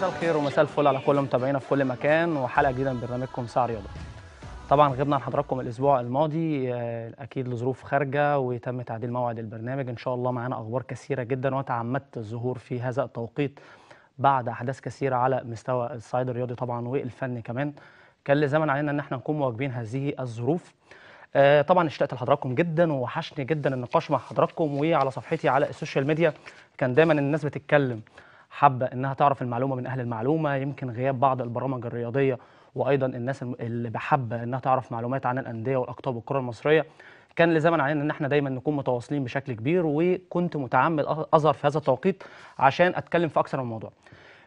مساء الخير ومساء الفل على كل متابعينا في كل مكان وحلقه جديده من برنامجكم ساعه رياضه. طبعا غبنا عن حضراتكم الاسبوع الماضي آه، اكيد لظروف خارجه وتم تعديل موعد البرنامج ان شاء الله معانا اخبار كثيره جدا وتعمدت الظهور في هذا التوقيت بعد احداث كثيره على مستوى الصعيد الرياضي طبعا والفني كمان كان لزمن علينا ان احنا نكون مواكبين هذه الظروف. آه، طبعا اشتقت لحضراتكم جدا ووحشني جدا النقاش مع حضراتكم وعلى صفحتي على السوشيال ميديا كان دايما الناس بتتكلم حابه انها تعرف المعلومه من اهل المعلومه يمكن غياب بعض البرامج الرياضيه وايضا الناس اللي حابه انها تعرف معلومات عن الانديه والاقطاب والكره المصريه كان لزمن علينا ان احنا دايما نكون متواصلين بشكل كبير وكنت متعمد اظهر في هذا التوقيت عشان اتكلم في اكثر من موضوع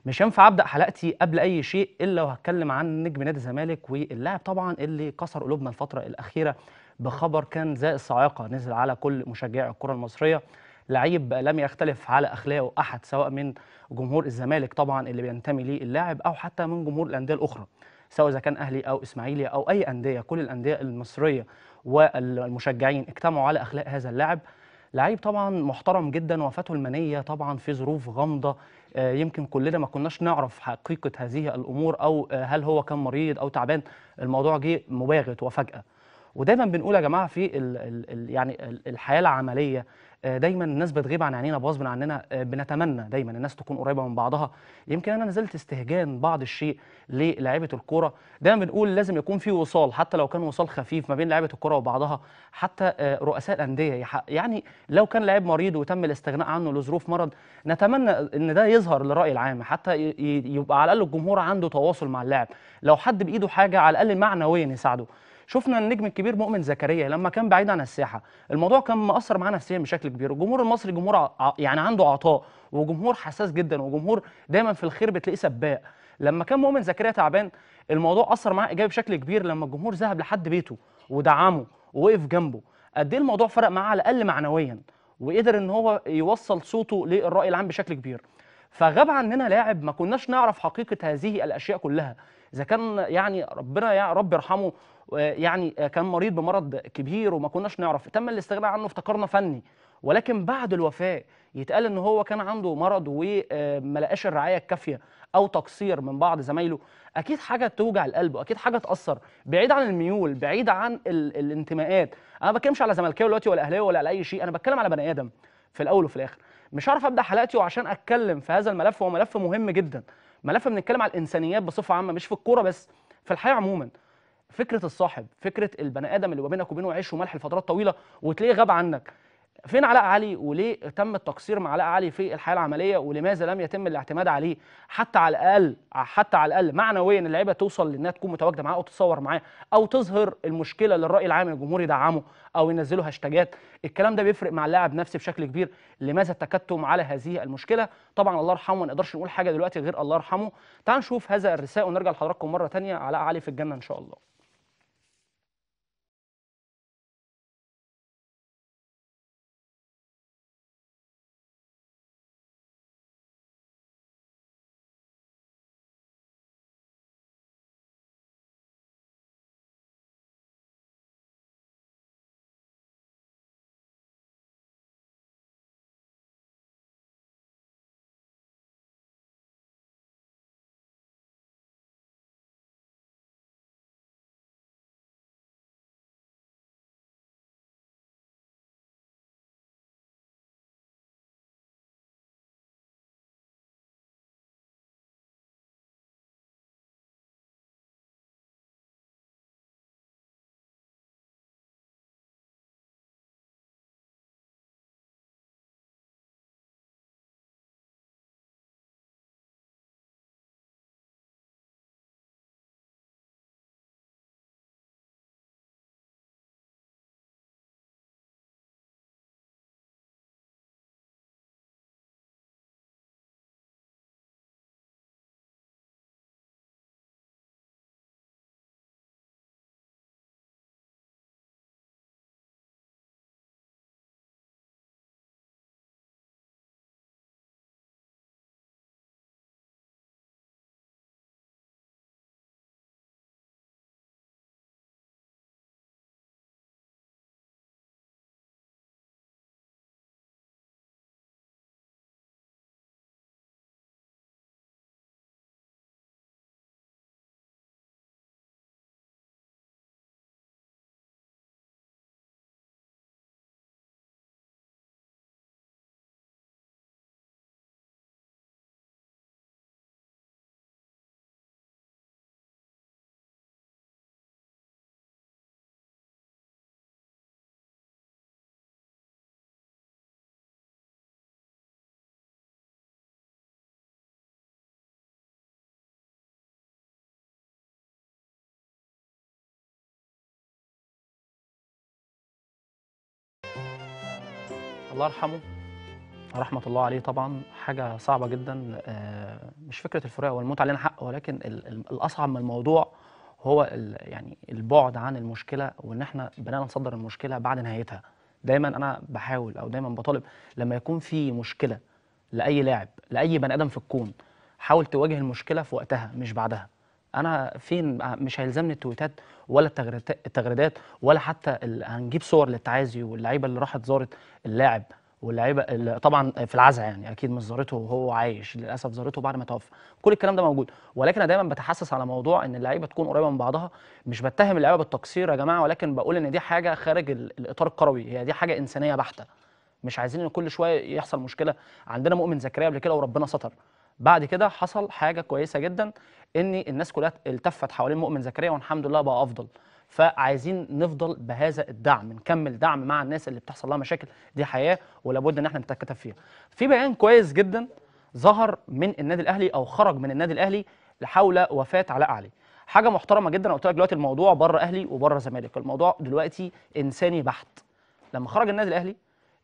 مش هينفع ابدا حلقتي قبل اي شيء الا وهتكلم عن نجم نادي الزمالك واللاعب طبعا اللي كسر قلوبنا الفتره الاخيره بخبر كان زائد الصاعقه نزل على كل مشجعي الكره المصريه لعيب لم يختلف على اخلاقه احد سواء من جمهور الزمالك طبعا اللي بينتمي ليه اللاعب او حتى من جمهور الانديه الاخرى سواء اذا كان اهلي او اسماعيلي او اي انديه كل الانديه المصريه والمشجعين اجتمعوا على اخلاق هذا اللاعب لعيب طبعا محترم جدا وفاته المنيه طبعا في ظروف غامضه آه، يمكن كلنا ما كناش نعرف حقيقه هذه الامور او آه، هل هو كان مريض او تعبان الموضوع جه مباغت وفجاه ودايما بنقول يا جماعه في الـ الـ يعني الحياه العمليه آه، دايما الناس بتغيب عن عينينا بغصب عننا آه، بنتمنى دايما الناس تكون قريبه من بعضها يمكن انا نزلت استهجان بعض الشيء للاعيبه الكوره دايما بنقول لازم يكون في وصال حتى لو كان وصال خفيف ما بين لعيبه الكوره وبعضها حتى آه، رؤساء الانديه يعني لو كان لاعب مريض وتم الاستغناء عنه لظروف مرض نتمنى ان ده يظهر للراي العام حتى يبقى على الاقل الجمهور عنده تواصل مع اللاعب لو حد بايده حاجه على الاقل معنويا يساعده شفنا النجم الكبير مؤمن زكريا لما كان بعيد عن الساحه الموضوع كان مأثر معاه نفسيا بشكل كبير الجمهور المصري جمهور ع... يعني عنده عطاء وجمهور حساس جدا وجمهور دايما في الخير بتلاقيه سباق لما كان مؤمن زكريا تعبان الموضوع اثر معاه ايجابي بشكل كبير لما الجمهور ذهب لحد بيته ودعمه ووقف جنبه قد ايه الموضوع فرق معاه على الاقل معنويا وقدر ان هو يوصل صوته للراي العام بشكل كبير فغاب عننا لاعب ما كناش نعرف حقيقه هذه الاشياء كلها اذا كان يعني ربنا يا رب يرحمه آه، يعني آه، كان مريض بمرض كبير وما كناش نعرف تم الاستغناء عنه افتكرنا فني ولكن بعد الوفاه يتقال ان هو كان عنده مرض وما آه، لقاش الرعايه الكافيه او تقصير من بعض زمايله اكيد حاجه توجع القلب واكيد حاجه تاثر بعيد عن الميول بعيد عن الانتماءات انا ما بتكلمش على زملكاوي دلوقتي ولا اهلاوي ولا على اي شيء انا بتكلم على بني ادم في الاول وفي الاخر مش عارف ابدا حلقتي وعشان اتكلم في هذا الملف هو ملف مهم جدا ملف بنتكلم على الانسانيات بصفه عامه مش في الكوره بس في الحياه عموما فكره الصاحب فكره البني ادم اللي ما بينك وبينه عيش وملح لفترات طويله وتلاقيه غاب عنك فين علاء علي وليه تم التقصير مع علاء علي في الحياه العمليه ولماذا لم يتم الاعتماد عليه حتى على الاقل حتى على الاقل معنويا اللعيبه توصل لانها تكون متواجده معاه او تتصور معاه او تظهر المشكله للراي العام الجمهور يدعمه او ينزلوا هاشتاجات الكلام ده بيفرق مع اللاعب نفسه بشكل كبير لماذا التكتم على هذه المشكله طبعا الله يرحمه ما نقدرش نقول حاجه دلوقتي غير الله يرحمه تعال نشوف هذا الرساء ونرجع لحضراتكم مره ثانيه علاء علي في الجنه ان شاء الله الله يرحمه رحمة الله عليه طبعا حاجة صعبة جدا آه، مش فكرة الفراق والموت علينا حق ولكن الأصعب من الموضوع هو يعني البعد عن المشكلة وإن إحنا بدأنا نصدر المشكلة بعد نهايتها دايما أنا بحاول أو دايما بطالب لما يكون في مشكلة لأي لاعب لأي بني آدم في الكون حاول تواجه المشكلة في وقتها مش بعدها انا فين مش هيلزمني التويتات ولا التغريدات ولا حتى هنجيب صور للتعازي واللعيبه اللي راحت زارت اللاعب واللعيبه طبعا في العزاء يعني اكيد مش زارته وهو عايش للاسف زارته بعد ما توفى كل الكلام ده موجود ولكن انا دايما بتحسس على موضوع ان اللعيبه تكون قريبه من بعضها مش بتهم اللعيبه بالتقصير يا جماعه ولكن بقول ان دي حاجه خارج الاطار الكروي هي دي حاجه انسانيه بحته مش عايزين ان كل شويه يحصل مشكله عندنا مؤمن زكريا قبل كده وربنا ستر بعد كده حصل حاجه كويسه جدا ان الناس كلها التفت حوالين مؤمن زكريا والحمد لله بقى افضل فعايزين نفضل بهذا الدعم نكمل دعم مع الناس اللي بتحصل لها مشاكل دي حياه ولابد ان احنا نتكتف فيها في بيان كويس جدا ظهر من النادي الاهلي او خرج من النادي الاهلي لحول وفاه علاء علي حاجه محترمه جدا قلت لك دلوقتي الموضوع بره اهلي وبره زمالك الموضوع دلوقتي انساني بحت لما خرج النادي الاهلي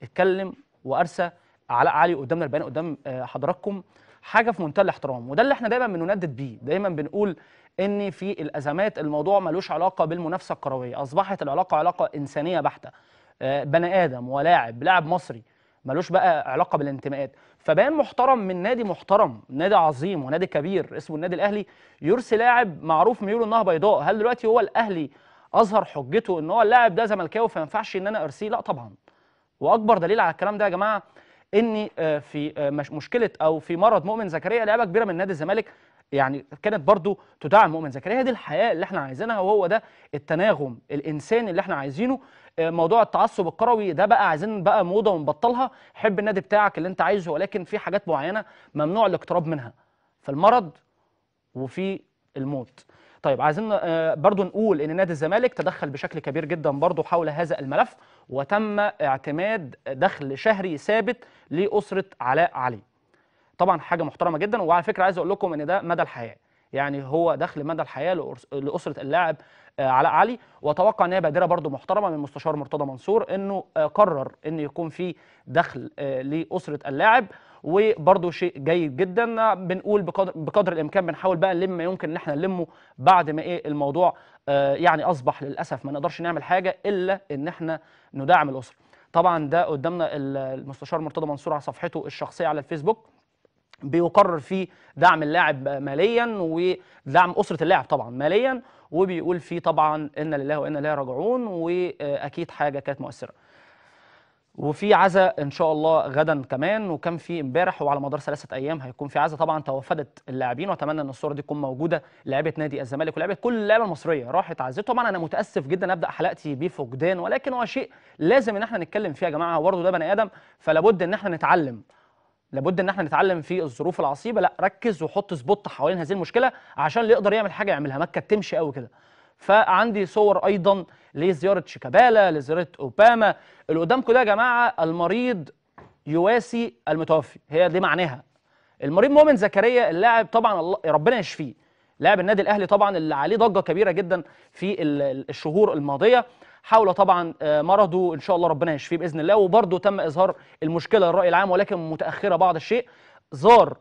اتكلم وارسى علاء علي قدامنا البيان قدام آه، حضراتكم حاجه في منتهى الاحترام وده اللي احنا دايما بنندد بيه دايما بنقول ان في الازمات الموضوع ملوش علاقه بالمنافسه الكرويه اصبحت العلاقه علاقه انسانيه بحته آه، بني ادم ولاعب لاعب مصري ملوش بقى علاقه بالانتماءات فبيان محترم من نادي محترم نادي عظيم ونادي كبير اسمه النادي الاهلي يرسي لاعب معروف ميوله انها بيضاء هل دلوقتي هو الاهلي اظهر حجته ان هو اللاعب ده زملكاوي فما ينفعش ان انا ارسيه لا طبعا واكبر دليل على الكلام ده يا جماعه ان آه، في آه، مشكله او في مرض مؤمن زكريا لعيبه كبيره من نادي الزمالك يعني كانت برضو تدعم مؤمن زكريا دي الحياه اللي احنا عايزينها وهو ده التناغم الانساني اللي احنا عايزينه آه، موضوع التعصب الكروي ده بقى عايزين بقى موضه ونبطلها حب النادي بتاعك اللي انت عايزه ولكن في حاجات معينه ممنوع الاقتراب منها فالمرض وفي الموت طيب عايزين آه، برضو نقول ان نادي الزمالك تدخل بشكل كبير جدا برضو حول هذا الملف وتم اعتماد دخل شهري ثابت لاسره علاء علي طبعا حاجه محترمه جدا وعلى فكره عايز اقول لكم ان ده مدى الحياه يعني هو دخل مدى الحياه لاسره اللاعب آه، علاء علي واتوقع ان هي بادره برضو محترمه من مستشار مرتضى منصور انه آه، قرر ان يكون في دخل آه، لاسره اللاعب وبرضه شيء جيد جدا بنقول بقدر, بقدر الامكان بنحاول بقى نلم ما يمكن ان احنا نلمه بعد ما ايه الموضوع يعني اصبح للاسف ما نقدرش نعمل حاجه الا ان احنا ندعم الاسره طبعا ده قدامنا المستشار مرتضى منصور على صفحته الشخصيه على الفيسبوك بيقرر فيه دعم اللاعب ماليا ودعم اسره اللاعب طبعا ماليا وبيقول فيه طبعا ان لله وانا اليه راجعون واكيد حاجه كانت مؤثره وفي عزاء ان شاء الله غدا كمان وكان في امبارح وعلى مدار ثلاثه ايام هيكون في عزاء طبعا توفدت اللاعبين واتمنى ان الصوره دي تكون موجوده لعيبه نادي الزمالك ولعيبه كل اللعيبه المصريه راحت عزت طبعا انا متاسف جدا ابدا حلقتي بفقدان ولكن هو شيء لازم ان احنا نتكلم فيه يا جماعه برضه ده بني ادم فلابد ان احنا نتعلم لابد ان احنا نتعلم في الظروف العصيبه لا ركز وحط سبوت حوالين هذه المشكله عشان اللي يقدر يعمل حاجه يعملها ما تكتمش قوي كده فعندي صور ايضا لزياره شيكابالا لزياره اوباما اللي قدامكم ده يا جماعه المريض يواسي المتوفي هي دي معناها المريض مؤمن زكريا اللاعب طبعا الله ربنا يشفيه لاعب النادي الاهلي طبعا اللي عليه ضجه كبيره جدا في الشهور الماضيه حول طبعا آه، مرضه ان شاء الله ربنا يشفيه باذن الله وبرضه تم اظهار المشكله للراي العام ولكن متاخره بعض الشيء زار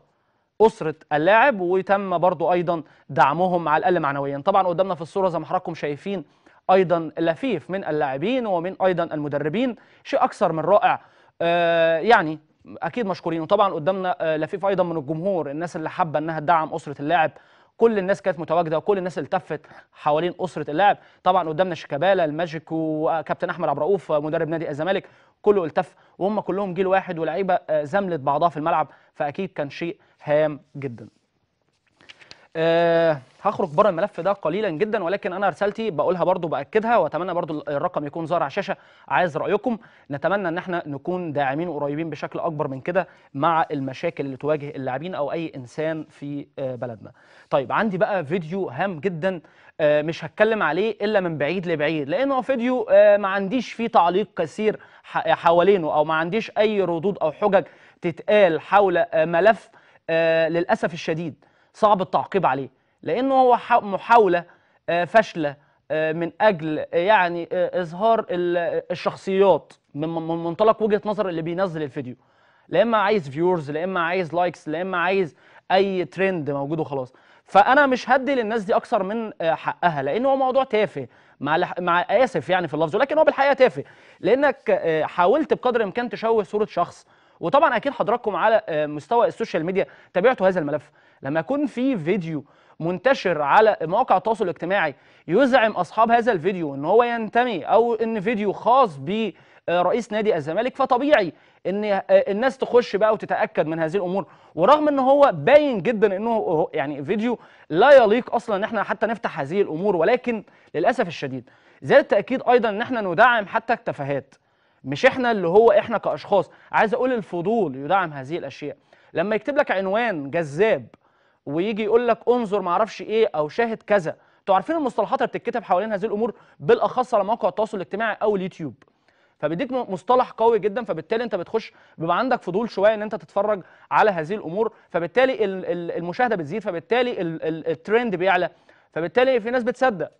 أسرة اللاعب وتم برده أيضا دعمهم على الأقل معنويا طبعا قدامنا في الصورة زي ما حضراتكم شايفين أيضا لفيف من اللاعبين ومن أيضا المدربين شيء أكثر من رائع آه، يعني أكيد مشكورين وطبعا قدامنا آه، لفيف أيضا من الجمهور الناس اللي حابة أنها تدعم أسرة اللاعب كل الناس كانت متواجده وكل الناس التفت حوالين اسره اللاعب طبعا قدامنا شيكابالا الماجيك وكابتن احمد عبد الرؤوف مدرب نادي الزمالك كله التف وهم كلهم جيل واحد ولاعيبه آه، زملت بعضها في الملعب فاكيد كان شيء هام جدا أه هخرج بره الملف ده قليلا جدا ولكن انا رسالتي بقولها برضو باكدها واتمنى برضو الرقم يكون ظاهر على الشاشه عايز رايكم نتمنى ان احنا نكون داعمين وقريبين بشكل اكبر من كده مع المشاكل اللي تواجه اللاعبين او اي انسان في آه، بلدنا طيب عندي بقى فيديو هام جدا آه، مش هتكلم عليه الا من بعيد لبعيد لانه فيديو آه، ما عنديش فيه تعليق كثير حوالينه او ما عنديش اي ردود او حجج تتقال حول ملف للاسف الشديد صعب التعقيب عليه لانه هو محاوله آه، فاشله آه، من اجل آه، يعني اظهار الشخصيات من منطلق وجهه نظر اللي بينزل الفيديو لا اما عايز فيورز لا اما عايز لايكس لا اما عايز اي ترند موجود وخلاص فانا مش هدي للناس دي اكثر من حقها لان هو موضوع تافه مع لح... مع اسف يعني في اللفظ ولكن هو بالحقيقه تافه لانك حاولت بقدر الامكان تشوه صوره شخص وطبعا اكيد حضراتكم على مستوى السوشيال ميديا تابعتوا هذا الملف لما يكون في فيديو منتشر على مواقع التواصل الاجتماعي يزعم اصحاب هذا الفيديو ان هو ينتمي او ان فيديو خاص ب رئيس نادي الزمالك فطبيعي ان الناس تخش بقى وتتاكد من هذه الامور ورغم ان هو باين جدا انه يعني فيديو لا يليق اصلا ان احنا حتى نفتح هذه الامور ولكن للاسف الشديد زاد التاكيد ايضا ان احنا ندعم حتى التفاهات مش احنا اللي هو احنا كاشخاص عايز اقول الفضول يدعم هذه الاشياء لما يكتب لك عنوان جذاب ويجي يقول لك انظر معرفش ايه او شاهد كذا انتوا عارفين المصطلحات اللي بتتكتب حوالين هذه الامور بالاخص على مواقع التواصل الاجتماعي او اليوتيوب فبيديك مصطلح قوي جدا فبالتالي انت بتخش بيبقى عندك فضول شويه ان انت تتفرج على هذه الامور فبالتالي المشاهده بتزيد فبالتالي الترند بيعلى فبالتالي في ناس بتصدق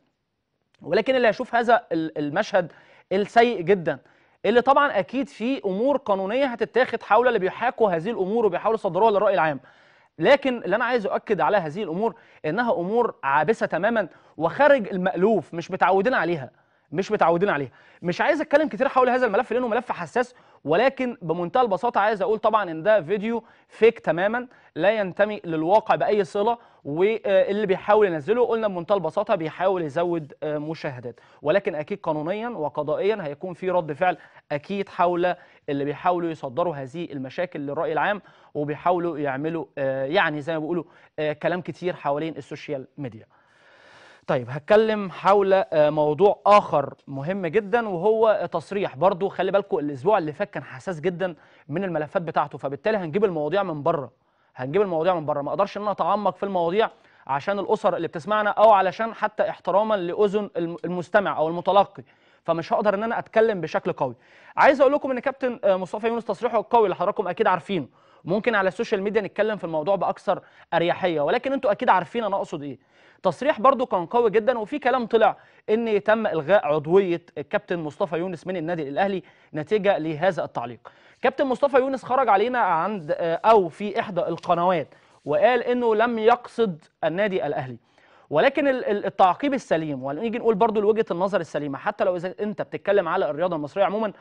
ولكن اللي هيشوف هذا المشهد السيء جدا اللي طبعا اكيد في امور قانونيه هتتاخد حول اللي بيحاكوا هذه الامور وبيحاولوا يصدروها للراي العام لكن اللي انا عايز اؤكد على هذه الامور انها امور عابسه تماما وخارج المالوف مش متعودين عليها مش متعودين عليها مش عايز اتكلم كتير حول هذا الملف لانه ملف حساس ولكن بمنتهى البساطه عايز اقول طبعا ان ده فيديو فيك تماما لا ينتمي للواقع باي صله واللي بيحاول ينزله قلنا بمنتهى البساطه بيحاول يزود آه، مشاهدات ولكن اكيد قانونيا وقضائيا هيكون في رد فعل اكيد حول اللي بيحاولوا يصدروا هذه المشاكل للراي العام وبيحاولوا يعملوا آه، يعني زي ما بيقولوا آه، كلام كتير حوالين السوشيال ميديا طيب هتكلم حول آه، موضوع اخر مهم جدا وهو تصريح برضو خلي بالكم الاسبوع اللي فات كان حساس جدا من الملفات بتاعته فبالتالي هنجيب المواضيع من بره هنجيب المواضيع من بره ما اقدرش ان انا اتعمق في المواضيع عشان الاسر اللي بتسمعنا او علشان حتى احتراما لاذن المستمع او المتلقي فمش هقدر ان انا اتكلم بشكل قوي عايز اقول لكم ان كابتن آه، مصطفى يونس تصريحه القوي اللي حضراتكم اكيد عارفينه ممكن على السوشيال ميديا نتكلم في الموضوع باكثر اريحيه ولكن انتوا اكيد عارفين انا اقصد ايه تصريح برضو كان قوي جدا وفي كلام طلع ان تم الغاء عضويه الكابتن مصطفى يونس من النادي الاهلي نتيجه لهذا التعليق كابتن مصطفى يونس خرج علينا عند او في احدى القنوات وقال انه لم يقصد النادي الاهلي ولكن التعقيب السليم ونيجي نقول برضو لوجهه النظر السليمه حتى لو اذا انت بتتكلم على الرياضه المصريه عموما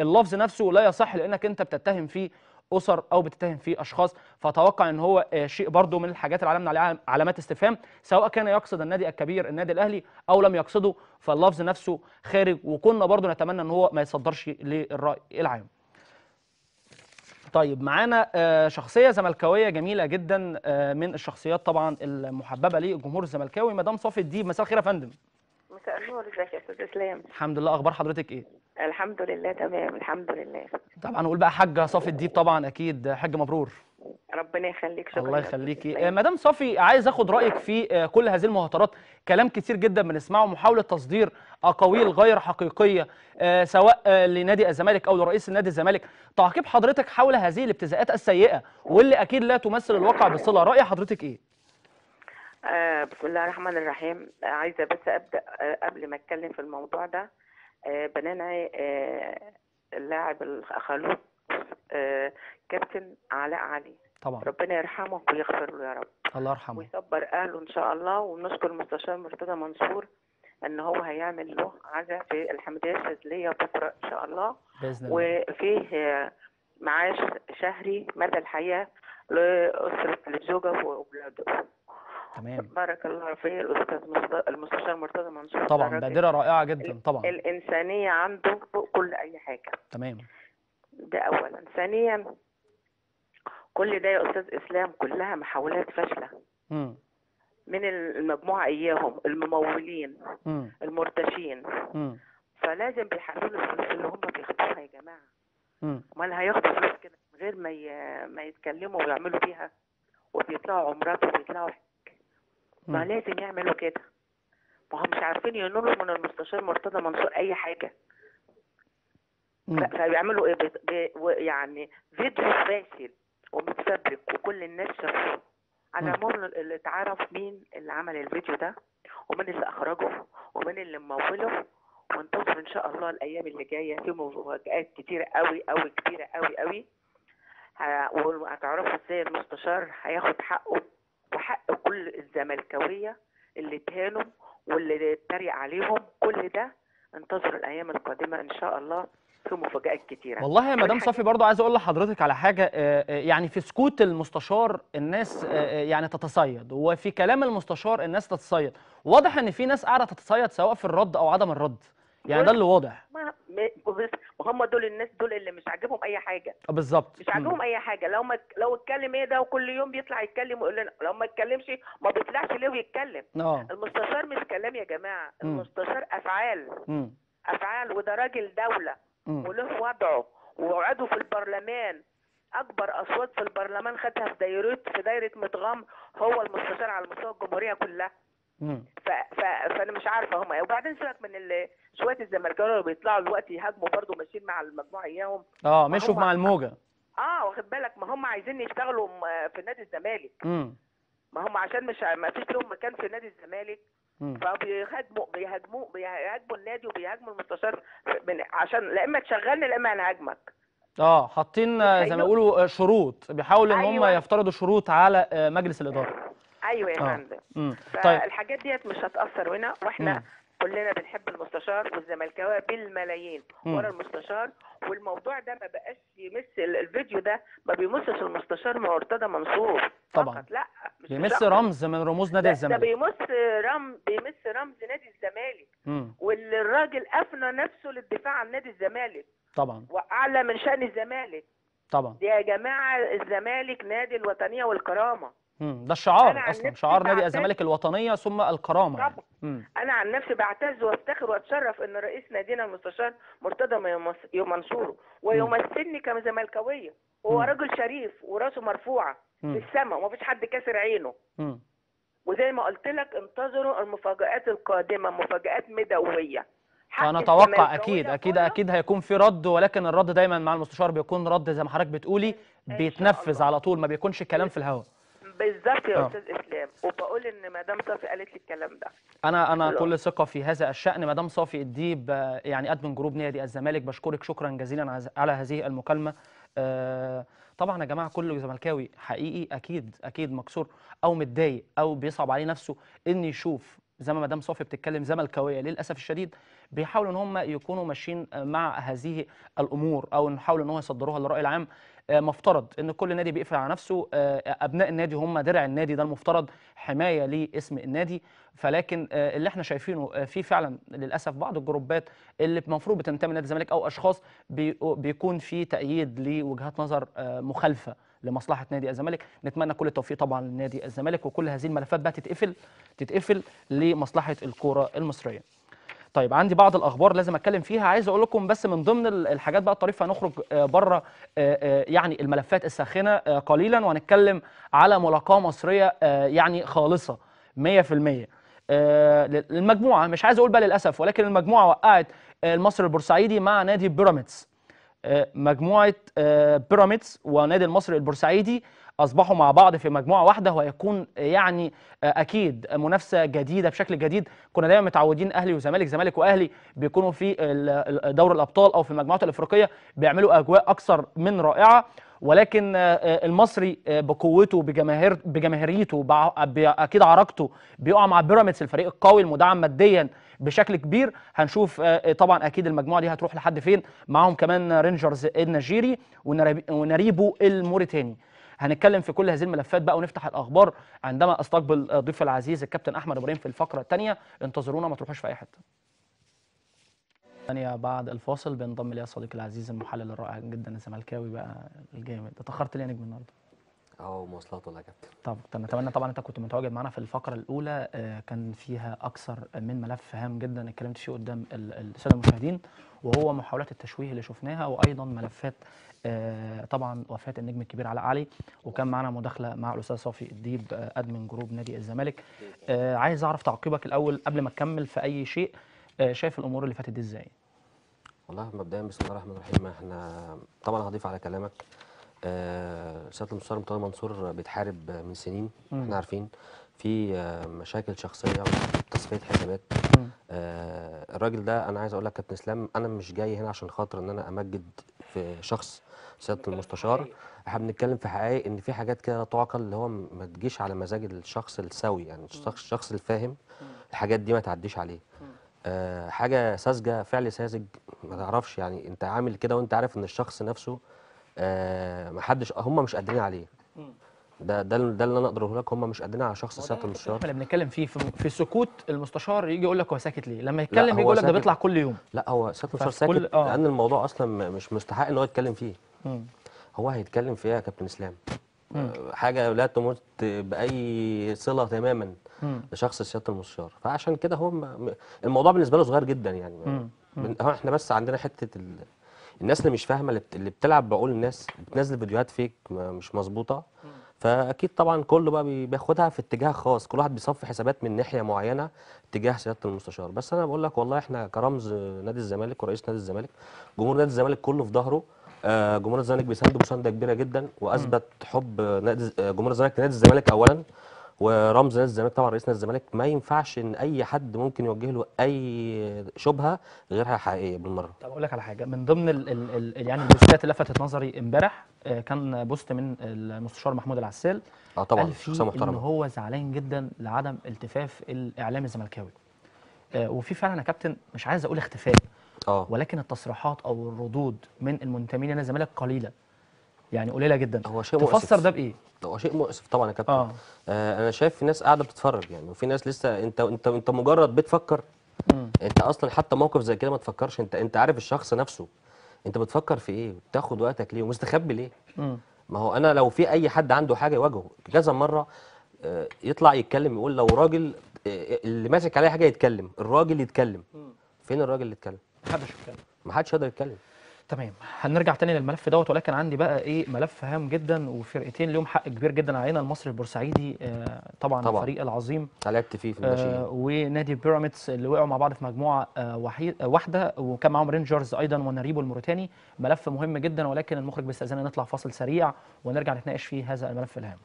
اللفظ نفسه لا يصح لانك انت بتتهم فيه اسر او بتتهم فيه اشخاص فاتوقع ان هو آه، شيء برضه من الحاجات اللي علمنا علامات استفهام سواء كان يقصد النادي الكبير النادي الاهلي او لم يقصده فاللفظ نفسه خارج وكنا برضه نتمنى ان هو ما يصدرش للراي العام طيب معانا آه، شخصيه زملكاويه جميله جدا آه، من الشخصيات طبعا المحببه للجمهور الزملكاوي مدام صافي الديب مساء الخير يا فندم مساء النور ازيك يا استاذ اسلام الحمد لله اخبار حضرتك ايه الحمد لله تمام الحمد لله طبعا نقول بقى حاجه صافي الديب طبعا اكيد حاج مبرور ربنا يخليك شكرا الله يخليكي آه، مدام صافي عايز اخد رايك في آه، كل هذه المهاترات كلام كتير جدا بنسمعه محاوله تصدير اقاويل غير حقيقيه آه، سواء لنادي الزمالك او لرئيس نادي الزمالك تعقيب حضرتك حول هذه الابتزاءات السيئه واللي اكيد لا تمثل الواقع بصله راي حضرتك ايه آه، بسم الله الرحمن الرحيم عايزه بس ابدا آه، قبل ما اتكلم في الموضوع ده آه، بنانا اللاعب الخلوق كابتن علاء علي طبعا ربنا يرحمه ويغفر له يا رب الله يرحمه ويصبر اهله ان شاء الله ونشكر المستشار مرتضى منصور ان هو هيعمل له عزاء في الحمديه الشاذليه بكره ان شاء الله باذن الله وفيه معاش شهري مدى الحياه لاسره الزوجه واولاده تمام بارك الله فيك الاستاذ المستشار مرتضى منصور طبعا بادره رائعه جدا طبعا الانسانيه عنده فوق كل اي حاجه تمام ده اولا ثانيا كل ده يا استاذ اسلام كلها محاولات فاشله امم من المجموعه اياهم الممولين مم. المرتشين مم. فلازم بيحللوا الفلوس اللي هم بياخدوها يا جماعه امال هياخدوا فلوس كده من غير ما ي... ما يتكلموا ويعملوا بيها وبيطلعوا عمرات وبيطلعوا ما لازم يعملوا كده ما هم مش عارفين ينولوا من المستشار مرتضى منصور اي حاجه فبيعملوا ايه يعني فيديو فاشل ومتسبك وكل الناس شافوه على العموم اللي اتعرف مين اللي عمل الفيديو ده ومين اللي اخرجه ومين اللي مموله وانتظر ان شاء الله الايام اللي جايه في مفاجات كتيره قوي قوي كتيره قوي قوي هتعرفوا ازاي المستشار هياخد حقه وحق كل الزملكاويه اللي تهانوا واللي اتريق عليهم كل ده انتظر الايام القادمه ان شاء الله في مفاجات كتيره والله يا مدام صفي برضو عايز اقول لحضرتك على حاجه آه، آه، يعني في سكوت المستشار الناس آه، يعني تتصيد وفي كلام المستشار الناس تتصيد واضح ان في ناس قاعده تتصيد سواء في الرد او عدم الرد يعني ده اللي واضح ما هم دول الناس دول اللي مش عاجبهم اي حاجه آه، بالظبط مش عاجبهم اي حاجه لو ما لو اتكلم ايه ده وكل يوم بيطلع يتكلم ويقول لنا لو ما اتكلمش ما بيطلعش ليه ويتكلم أوه. المستشار مش كلام يا جماعه م. المستشار افعال م. افعال وده راجل دوله م. وله وضعه ووعده في البرلمان اكبر اصوات في البرلمان خدها في دايره في دايره متغام هو المستشار على مستوى الجمهوريه كلها ف... ف... فانا مش عارفه هم إيه. وبعدين سيبك من ال... شويه الزمركاويه اللي بيطلعوا دلوقتي يهاجموا برضه ماشيين مع المجموعه اياهم اه مشوا مع الموجه اه واخد بالك ما هم عايزين يشتغلوا في نادي الزمالك ما هم عشان مش ما فيش لهم مكان في نادي الزمالك فبيهاجموا بيهاجموا بيهاجموا النادي وبيهاجموا المستشار من... عشان لا اما تشغلني لا اما هاجمك اه حاطين زي ما يقولوا آه، شروط بيحاولوا ان هم أيوة. يفترضوا شروط على آه، مجلس الاداره ايوه يا آه. فندم طيب. فالحاجات ديت مش هتاثر هنا واحنا مم. كلنا بنحب المستشار والزملكاويه بالملايين ورا المستشار والموضوع ده ما بقاش يمس الفيديو ده ما بيمسش المستشار مرتضى منصور طبعا فقط لا مش بيمس رمز من رموز نادي الزمالك ده بيمس رمز بيمس رمز نادي الزمالك والراجل افنى نفسه للدفاع عن نادي الزمالك طبعا واعلى من شان الزمالك طبعا يا جماعه الزمالك نادي الوطنيه والكرامه ده الشعار اصلا شعار نادي الزمالك الوطنيه ثم الكرامه يعني. انا عن نفسي بعتز وافتخر واتشرف ان رئيس نادينا المستشار مرتضى منصور ويمثلني كزملكاويه هو راجل شريف وراسه مرفوعه في السماء ومفيش حد كاسر عينه وزي ما قلت لك انتظروا المفاجات القادمه مفاجات مدويه فنتوقع اتوقع اكيد اكيد اكيد هيكون في رد ولكن الرد دايما مع المستشار بيكون رد زي ما حضرتك بتقولي بيتنفذ على طول ما بيكونش كلام في الهواء بالظبط يا آه. استاذ اسلام وبقول ان مدام صافي قالت لي الكلام ده انا انا الله. كل ثقه في هذا الشان مدام صافي الديب يعني ادمن جروب نادي الزمالك بشكرك شكرا جزيلا على هذه المكالمه آه، طبعا يا جماعه كل زملكاوي حقيقي اكيد اكيد مكسور او متضايق او بيصعب عليه نفسه ان يشوف زي ما مدام صافي بتتكلم زملكاويه للاسف الشديد بيحاولوا ان هم يكونوا ماشيين مع هذه الامور او يحاولوا ان هو يصدروها للراي العام آه، مفترض ان كل نادي بيقفل على نفسه آه، ابناء النادي هم درع النادي ده المفترض حمايه لاسم النادي فلكن آه، اللي احنا شايفينه في فعلا للاسف بعض الجروبات اللي المفروض بتنتمي لنادي الزمالك او اشخاص بيكون في تأييد لوجهات نظر مخالفه لمصلحه نادي الزمالك نتمنى كل التوفيق طبعا لنادي الزمالك وكل هذه الملفات بقى تتقفل تتقفل لمصلحه الكوره المصريه طيب عندي بعض الاخبار لازم اتكلم فيها عايز اقول لكم بس من ضمن الحاجات بقى الطريفه هنخرج آه، بره آه، آه، يعني الملفات الساخنه قليلا وهنتكلم على ملاقاه مصريه يعني خالصه 100% المجموعه مش عايز اقول بقى للاسف ولكن المجموعه وقعت المصري البورسعيدي مع نادي بيراميدز مجموعه بيراميدز ونادي المصري البورسعيدي اصبحوا مع بعض في مجموعه واحده وهيكون يعني آه، اكيد منافسه جديده بشكل جديد كنا دايما متعودين اهلي وزمالك زمالك واهلي بيكونوا في دوري الابطال او في المجموعات الافريقيه بيعملوا اجواء اكثر من رائعه ولكن آه، آه، المصري بقوته بجماهير بجماهيريته اكيد عرقته بيقع مع بيراميدز الفريق القوي المدعم ماديا بشكل كبير هنشوف طبعا اكيد المجموعه دي هتروح لحد فين معاهم كمان رينجرز النيجيري وناريبو الموريتاني هنتكلم في كل هذه الملفات بقى ونفتح الاخبار عندما استقبل ضيف العزيز الكابتن احمد ابراهيم في الفقره الثانيه انتظرونا ما تروحوش في اي حته ثانية بعد الفاصل بينضم لي صديقي العزيز المحلل الرائع جدا الزملكاوي بقى الجامد اتأخرت ليه يا نجم النهارده اه مواصلات والله يا كابتن طب نتمنى طبعا انت كنت متواجد معانا في الفقره الاولى آه، كان فيها اكثر من ملف هام جدا اتكلمت فيه قدام الساده المشاهدين وهو محاولات التشويه اللي شفناها وايضا ملفات آه، طبعا وفاه النجم الكبير علاء علي وكان معانا مداخله مع الاستاذ صافي الديب آه، ادمن جروب نادي الزمالك عايز اعرف تعقيبك الاول قبل ما تكمل في اي شيء شايف الامور اللي فاتت دي ازاي والله مبدئيا بسم الله الرحمن الرحيم احنا طبعا هضيف على كلامك آه، سياده المستشار مطهر منصور بتحارب من سنين احنا عارفين في آه، مشاكل شخصيه تصفيه حسابات آه، الراجل ده انا عايز اقول لك كابتن اسلام انا مش جاي هنا عشان خاطر ان انا امجد في شخص سياده المستشار احنا بنتكلم في حقائق ان في حاجات كده لا تعقل اللي هو ما تجيش على مزاج الشخص السوي يعني الشخص الشخص الفاهم الحاجات دي ما تعديش عليه حاجه ساذجه فعل ساذج ما تعرفش يعني انت عامل كده وانت عارف ان الشخص نفسه آه، ما حدش هم مش قادرين عليه ده ده ده اللي انا اقدر لك هم مش قادرين على شخص سياده المستشار احنا بنتكلم فيه في سكوت المستشار يجي يقول لك هو ساكت ليه لما يتكلم يجي يقول لك ده بيطلع كل يوم لا هو سياده المستشار ساكت آه. لان الموضوع اصلا مش مستحق ان هو يتكلم فيه مم. هو هيتكلم فيها يا كابتن اسلام مم. آه، حاجه لا تمت باي صله تماما مم. لشخص سياده المستشار فعشان كده هو الموضوع بالنسبه له صغير جدا يعني مم. مم. احنا بس عندنا حته الناس اللي مش فاهمه اللي بتلعب بعقول الناس بتنزل فيديوهات فيك مش مظبوطه فاكيد طبعا كله بقى بياخدها في اتجاه خاص كل واحد بيصفي حسابات من ناحيه معينه اتجاه سياده المستشار بس انا بقول لك والله احنا كرمز نادي الزمالك ورئيس نادي الزمالك جمهور نادي الزمالك كله في ظهره آه، جمهور الزمالك بيسنده مسانده كبيره جدا واثبت حب نادي آه، جمهور الزمالك لنادي الزمالك اولا ورمز نادي الزمالك طبعا رئيس نادي الزمالك ما ينفعش ان اي حد ممكن يوجه له اي شبهه غيرها حقيقيه بالمره طب اقول لك على حاجه من ضمن الـ الـ الـ يعني البوستات اللي لفتت نظري امبارح آه، كان بوست من المستشار محمود العسال اه طبعا شخصيه محترمه ان هو زعلان جدا لعدم التفاف الاعلام الزملكاوي آه، وفي فعلا يا كابتن مش عايز اقول اختفاء اه ولكن التصريحات او الردود من المنتمين لنادي الزمالك قليله يعني قليله جدا هو شيء تفسر ده بايه هو شيء مؤسف طبعا يا كابتن آه. آه انا شايف في ناس قاعده بتتفرج يعني وفي ناس لسه انت انت انت مجرد بتفكر مم. انت اصلا حتى موقف زي كده ما تفكرش انت انت عارف الشخص نفسه انت بتفكر في ايه وتاخد وقتك ليه ومستخبي ليه مم. ما هو انا لو في اي حد عنده حاجه يواجهه كذا مره آه يطلع يتكلم يقول لو راجل آه اللي ماسك عليه حاجه يتكلم الراجل يتكلم مم. فين الراجل اللي اتكلم محدش يتكلم محدش يقدر يتكلم تمام هنرجع تاني للملف دوت ولكن عندي بقى ايه ملف هام جدا وفرقتين لهم حق كبير جدا علينا المصري البورسعيدي آه طبعا, طبعا الفريق العظيم لعبت فيه في الناشئين آه ونادي بيراميدز اللي وقعوا مع بعض في مجموعه آه وحيد آه واحده وكان معاهم رينجرز ايضا وناريبو الموريتاني ملف مهم جدا ولكن المخرج بيستاذننا نطلع فاصل سريع ونرجع نتناقش فيه هذا الملف الهام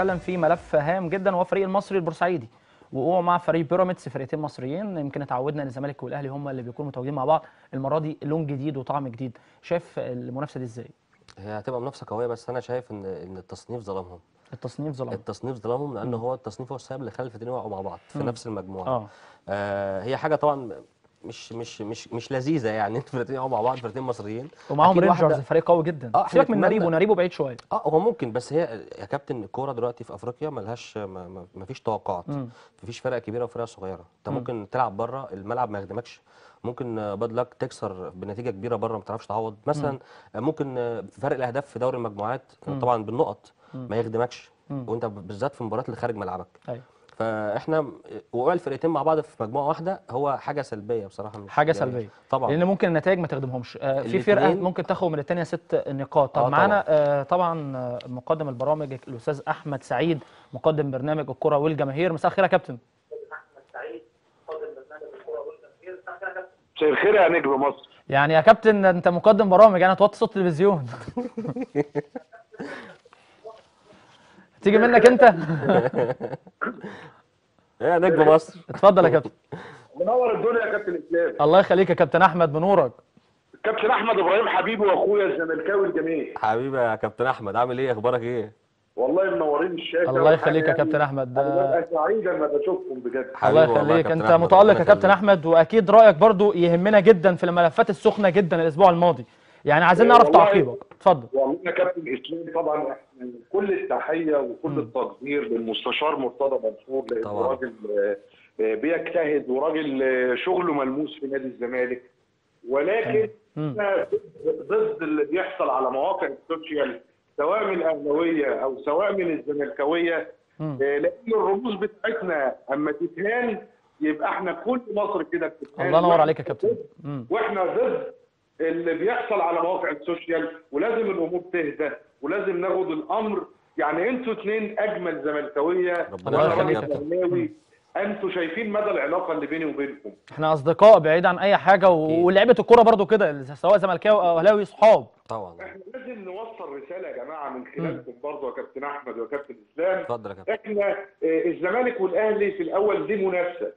بتكلم في ملف هام جدا وهو فريق المصري البورسعيدي وقوع مع فريق بيراميدز فرقتين مصريين يمكن اتعودنا ان الزمالك والاهلي هم اللي بيكونوا متواجدين مع بعض المره دي لون جديد وطعم جديد شايف المنافسه دي ازاي؟ هي هتبقى منافسه قويه بس انا شايف ان ان التصنيف ظلمهم التصنيف ظلمهم التصنيف ظلمهم لان هو التصنيف هو السبب اللي خلى الفريقين يقعوا مع بعض في م. نفس المجموعه آه. آه هي حاجه طبعا مش مش مش مش لذيذه يعني انتوا فرقتين مع بعض فرقتين مصريين ومعاهم رينجرز فريق قوي جدا آه سيبك من ناريبو ناريبو بعيد شويه اه هو ممكن بس هي يا كابتن الكوره دلوقتي في افريقيا ملهاش ما, ما فيش توقعات ما فيش فرقه كبيره وفرقه صغيره انت ممكن تلعب بره الملعب ما يخدمكش ممكن باد لك تكسر بنتيجه كبيره بره ما تعرفش تعوض مثلا ممكن فرق الاهداف في دوري المجموعات طبعا بالنقط ما يخدمكش وانت بالذات في مباراه اللي خارج ملعبك أيوه. فاحنا وقوع الفرقتين مع بعض في مجموعه واحده هو حاجه سلبيه بصراحه مش حاجه سلبيه طبعا لان ممكن النتائج ما تخدمهمش آه في فرقه ممكن تاخد من الثانيه ست نقاط طب آه معانا آه طبعا آه، مقدم البرامج الاستاذ احمد سعيد مقدم برنامج الكره والجماهير مساء الخير يا كابتن مساء الخير يا نجم مصر يعني يا كابتن انت مقدم برامج انا توطي صوت التلفزيون تيجي منك انت يا نجم مصر اتفضل يا كابتن منور الدنيا يا كابتن اسلام الله يخليك يا كابتن احمد منورك كابتن احمد ابراهيم حبيبي واخويا الزملكاوي الجميل حبيبي يا كابتن احمد عامل ايه اخبارك ايه والله منورين الشاشه الله يخليك يا يعني. كابتن احمد انا سعيد لما بشوفكم بجد الله يخليك انت متالق يا كابتن احمد واكيد رايك برضو يهمنا جدا في الملفات السخنه جدا الاسبوع الماضي يعني عايزين إيه، نعرف تعقيبك اتفضل والله يا كابتن اسلام طبعا كل التحيه وكل التقدير للمستشار مرتضى منصور لان راجل آه، بيجتهد وراجل آه، شغله ملموس في نادي الزمالك ولكن ضد اللي بيحصل على مواقع السوشيال سواء من الاهلاويه او سواء من الزملكاويه آه، لان الرموز بتاعتنا اما تتهان يبقى احنا كل مصر كده بتتهان الله ينور عليك يا كابتن واحنا ضد اللي بيحصل على مواقع السوشيال ولازم الامور تهدى ولازم ناخد الامر يعني انتوا اثنين اجمل زملكاويه وانا راجل انتوا شايفين مدى العلاقه اللي بيني وبينكم احنا اصدقاء بعيد عن اي حاجه و... ولعبه الكوره برضو كده سواء زملكاوي او اهلاوي صحاب طبعا احنا لازم نوصل رساله يا جماعه من خلالكم برضو يا كابتن احمد ويا كابتن اسلام اتفضل يا كابتن احنا آه، الزمالك والاهلي في الاول دي منافسه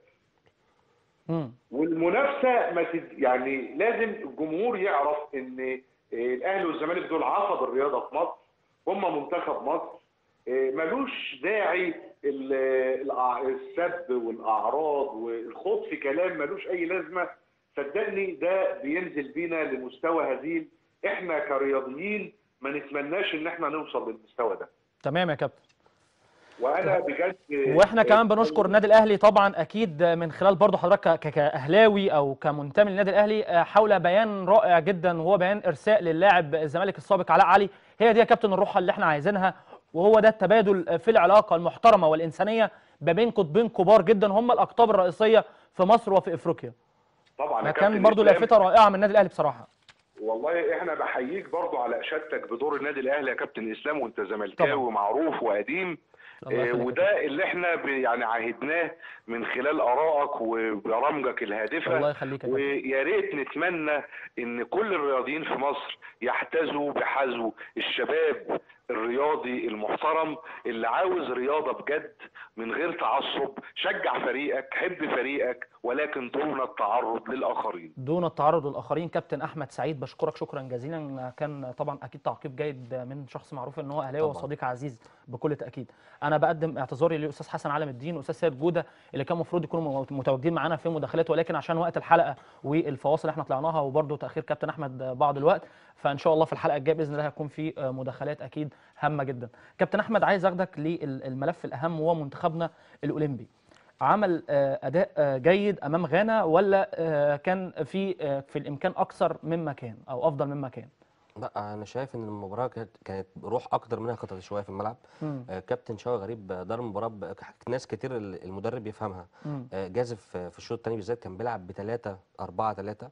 والمنافسه ما تد... يعني لازم الجمهور يعرف ان آه، الاهلي والزمالك دول عصب الرياضه في مصر هم منتخب مصر آه، ملوش داعي السب والاعراض والخوض في كلام ملوش اي لازمه صدقني ده بينزل بينا لمستوى هزيل احنا كرياضيين ما نتمناش ان احنا نوصل للمستوى ده تمام يا كابتن وانا بجد واحنا كمان بنشكر النادي الاهلي طبعا اكيد من خلال برضه حضرتك كاهلاوي او كمنتمي للنادي الاهلي آه، حول بيان رائع جدا وهو بيان ارساء للاعب الزمالك السابق علاء علي هي دي يا كابتن الروحه اللي احنا عايزينها وهو ده التبادل في العلاقه المحترمه والانسانيه ما بين قطبين كبار جدا هم الاقطاب الرئيسيه في مصر وفي افريقيا طبعا كان برضه لافته رائعه من النادي الاهلي بصراحه والله احنا بحييك برضه على اشادتك بدور النادي الاهلي يا كابتن اسلام وانت زملكاوي ومعروف وقديم آه، وده اللي احنا يعني عهدناه من خلال ارائك وبرامجك الهادفه الله يخليك ويا ريت نتمنى ان كل الرياضيين في مصر يحتذوا بحذو الشباب الرياضي المحترم اللي عاوز رياضه بجد من غير تعصب شجع فريقك حب فريقك ولكن دون التعرض للاخرين دون التعرض للاخرين كابتن احمد سعيد بشكرك شكرا جزيلا كان طبعا اكيد تعقيب جيد من شخص معروف ان هو اهلاوي وصديق عزيز بكل تاكيد انا بقدم اعتذاري للاستاذ حسن علم الدين واستاذ سيد جوده اللي كان المفروض يكونوا متواجدين معانا في مداخلات ولكن عشان وقت الحلقه والفواصل اللي احنا طلعناها وبرده تاخير كابتن احمد بعض الوقت فان شاء الله في الحلقه الجايه باذن الله هيكون في مداخلات اكيد هامه جدا كابتن احمد عايز اخدك للملف الاهم وهو منتخبنا الاولمبي عمل اداء جيد امام غانا ولا كان في في الامكان اكثر مما كان او افضل مما كان لا انا شايف ان المباراه كانت كانت روح اكتر منها خطط شويه في الملعب آه كابتن شوقي غريب آه، دار المباراه ناس كتير المدرب يفهمها آه جازف في الشوط الثاني بالذات كان بيلعب بثلاثه اربعه ثلاثه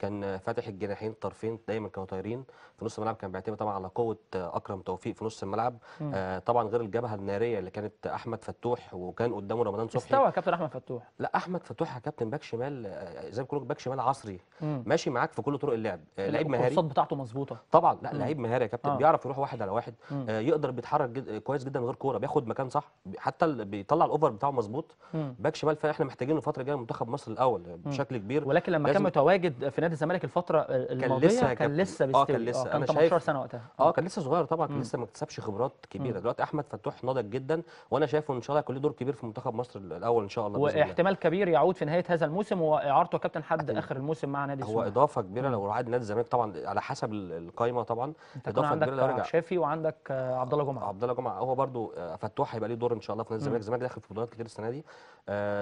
كان فاتح الجناحين الطرفين دايما كانوا طايرين في نص الملعب كان بيعتمد طبعا على قوه آه، اكرم توفيق في نص الملعب آه طبعا غير الجبهه الناريه اللي كانت احمد فتوح وكان قدامه رمضان صبحي استوى كابتن احمد فتوح لا احمد فتوح كابتن باك شمال آه، زي ما بيقولوا باك شمال عصري مم. ماشي معاك في كل طرق اللعب آه، لعيب مهاري الكورسات بتاعته مظبوطه طبعا لا لعيب مهاري يا كابتن آه. بيعرف يروح واحد على واحد آه يقدر بيتحرك جد كويس جدا من غير كوره بياخد مكان صح حتى بيطلع الاوفر بتاعه مظبوط باك شمال فاحنا محتاجينه الفتره الجايه منتخب مصر الاول بشكل كبير ولكن لما كان متواجد في نادي الزمالك الفتره الماضيه كان لسه كان لسه بيستوي اه كان لسه آه، كان 18 سنه وقتها اه كان لسه صغير طبعا كان لسه ما اكتسبش خبرات كبيره دلوقتي احمد فتوح ناضج جدا وانا شايفه ان شاء الله هيكون له دور كبير في منتخب مصر الاول ان شاء الله واحتمال كبير يعود في نهايه هذا الموسم واعارته كابتن حد اخر الموسم مع نادي الزمالك هو اضافه كبيره لو عاد نادي الزمالك طبعا على حسب القائمه طبعا اضافه كبيره لو رجع شافي وعندك آه، عبد الله جمعه عبد الله جمعه هو برده آه، فتوح هيبقى ليه دور ان شاء الله في نادي الزمالك الزمالك داخل في بطولات كتير السنه دي